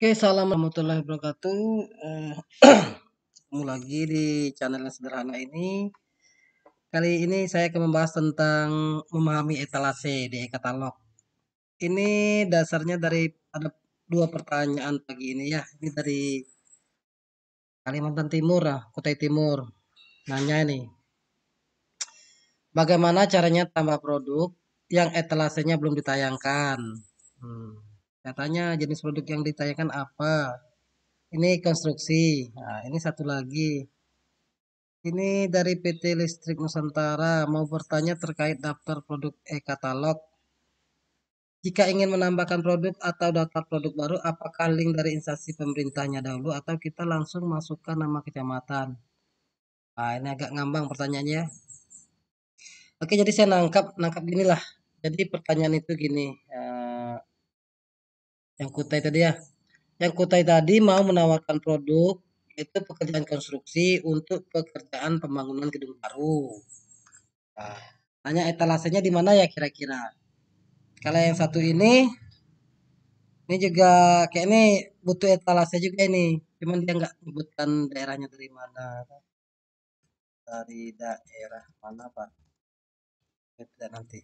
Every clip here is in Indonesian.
Oke, salam warahmatullahi wabarakatuh. Uh, ketemu lagi di channel yang sederhana ini. Kali ini saya akan membahas tentang memahami etalase di e-katalog. Ini dasarnya dari ada dua pertanyaan pagi ini ya. Ini dari Kalimantan Timur, lah, Kutai Timur. Nanya ini. Bagaimana caranya tambah produk yang etalasenya belum ditayangkan? Hmm katanya jenis produk yang ditanyakan apa ini konstruksi nah, ini satu lagi ini dari PT Listrik Nusantara mau bertanya terkait daftar produk e-katalog jika ingin menambahkan produk atau daftar produk baru apakah link dari instansi pemerintahnya dahulu atau kita langsung masukkan nama kecamatan nah, ini agak ngambang pertanyaannya oke jadi saya nangkap nangkap gini lah jadi pertanyaan itu gini eh, yang Kutai tadi ya. Yang Kutai tadi mau menawarkan produk itu pekerjaan konstruksi untuk pekerjaan pembangunan gedung baru. Nah, etalasenya di mana ya kira-kira? Kalau yang satu ini ini juga kayak ini butuh etalase juga ini. Cuman dia nggak sebutkan daerahnya dari mana. Dari daerah mana, Pak? Kita nanti.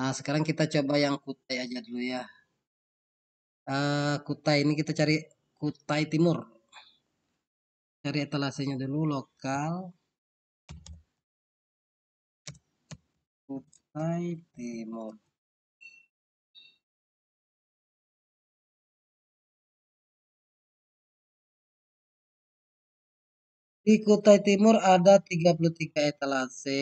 Nah, sekarang kita coba yang Kutai aja dulu ya. Uh, Kutai ini kita cari Kutai Timur. Cari etalasenya dulu lokal. Kutai Timur. Di Kutai Timur ada 33 etalase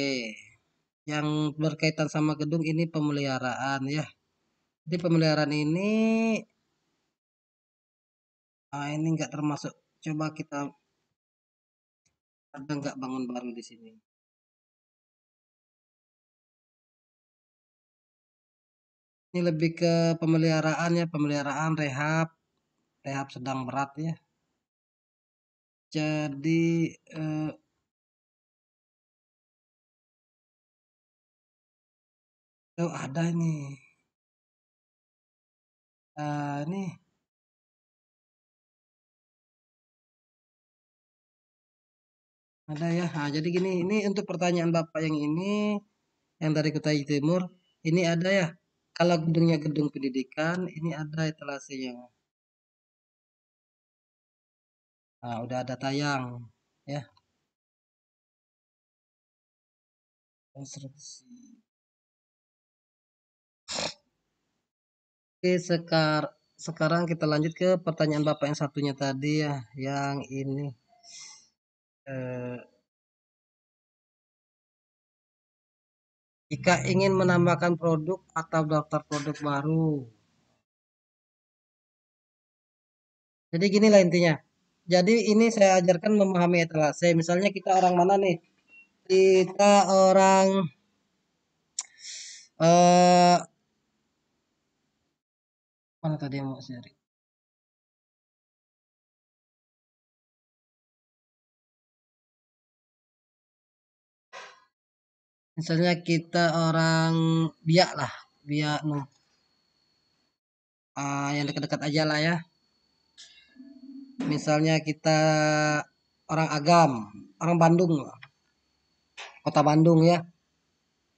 yang berkaitan sama gedung ini pemeliharaan ya jadi pemeliharaan ini nah ini enggak termasuk coba kita ada nggak bangun baru di sini ini lebih ke pemeliharaan ya pemeliharaan rehab rehab sedang berat ya jadi eh, Oh, ada ini. Eh, nah, ini ada ya. Nah, jadi gini, ini untuk pertanyaan Bapak yang ini yang dari Kutai Timur, ini ada ya. Kalau gedungnya gedung pendidikan, ini ada etalasenya. Nah, udah ada tayang ya. Konstruksi Oke, sekar sekarang kita lanjut ke pertanyaan Bapak yang satunya tadi ya, yang ini. Eh, jika ingin menambahkan produk atau daftar produk baru. Jadi gini lah intinya. Jadi ini saya ajarkan memahami ya, etalase. Misalnya kita orang mana nih? Kita orang eh atau mau sendiri misalnya kita orang biak lah biak no uh, ah, yang dekat-dekat aja lah ya misalnya kita orang agam orang Bandung kota Bandung ya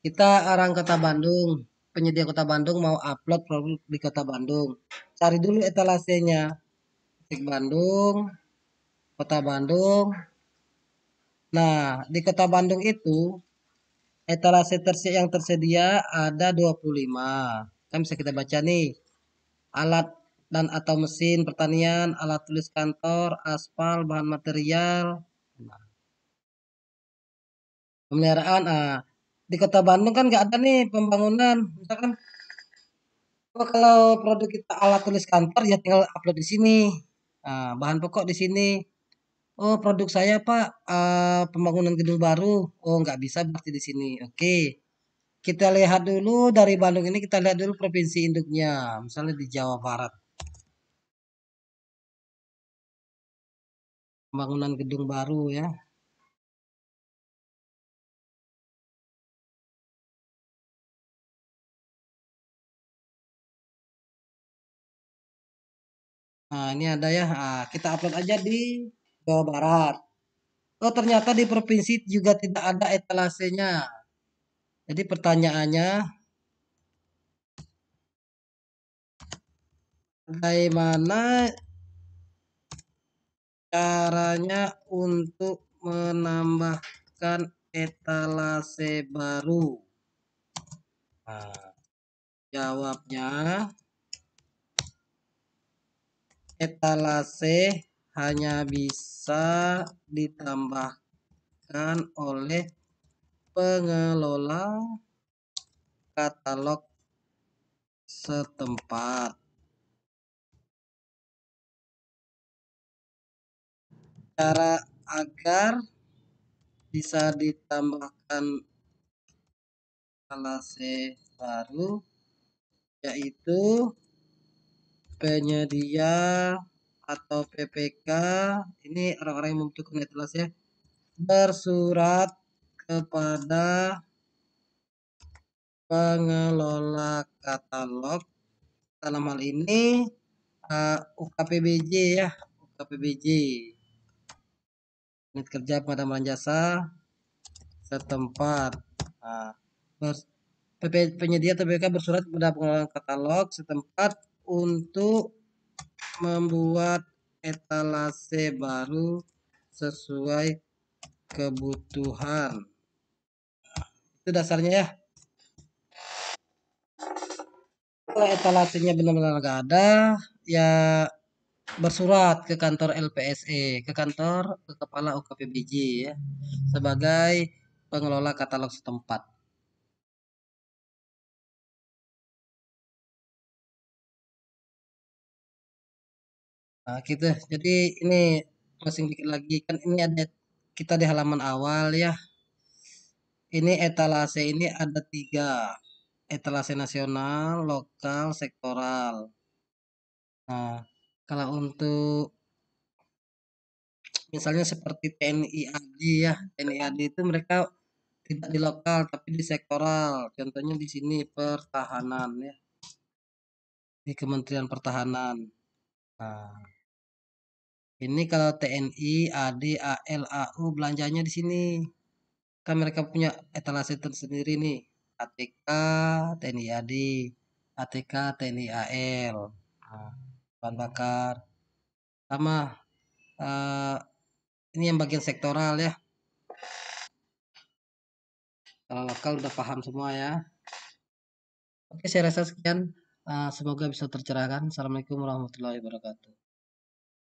kita orang kota Bandung penyedia kota Bandung mau upload produk di kota Bandung cari dulu etalasenya ketik Bandung kota Bandung nah di kota Bandung itu etalase tersedia yang tersedia ada 25 Kita bisa kita baca nih alat dan atau mesin pertanian alat tulis kantor aspal bahan material nah. pemeliharaan ah, di kota Bandung kan nggak ada nih pembangunan misalkan oh, kalau produk kita alat tulis kantor ya tinggal upload di sini nah, bahan pokok di sini oh produk saya pak uh, pembangunan gedung baru oh nggak bisa berarti di sini oke okay. kita lihat dulu dari Bandung ini kita lihat dulu provinsi induknya misalnya di Jawa Barat pembangunan gedung baru ya Nah, ini ada ya. Nah, kita upload aja di Jawa Barat. Oh, ternyata di provinsi juga tidak ada etalasenya. Jadi pertanyaannya bagaimana caranya untuk menambahkan etalase baru? Nah, jawabnya etalase hanya bisa ditambahkan oleh pengelola katalog setempat. Cara agar bisa ditambahkan etalase baru yaitu penyedia atau PPK ini orang-orang yang membutuhkan etalase ya bersurat kepada pengelola katalog dalam hal ini uh, eh, UKPBJ ya UKPBJ unit kerja pada jasa setempat uh, nah, PP, penyedia PPK bersurat kepada pengelola katalog setempat untuk membuat etalase baru sesuai kebutuhan. Itu dasarnya ya. Kalau etalasenya benar-benar nggak ada, ya bersurat ke kantor LPSE, ke kantor ke kepala UKPBJ ya, sebagai pengelola katalog setempat. Nah, gitu. Jadi ini masing dikit lagi kan ini ada kita di halaman awal ya. Ini etalase ini ada tiga etalase nasional, lokal, sektoral. Nah, kalau untuk misalnya seperti TNI AD ya, TNI AD itu mereka tidak di lokal tapi di sektoral. Contohnya di sini pertahanan ya. Di Kementerian Pertahanan. Nah, ini kalau TNI, AD, AL, AU belanjanya di sini. Kan mereka punya etalase tersendiri nih. ATK, TNI AD, ATK, TNI AL. Bahan bakar. Sama uh, ini yang bagian sektoral ya. Kalau lokal udah paham semua ya. Oke, saya rasa sekian. Uh, semoga bisa tercerahkan. Assalamualaikum warahmatullahi wabarakatuh.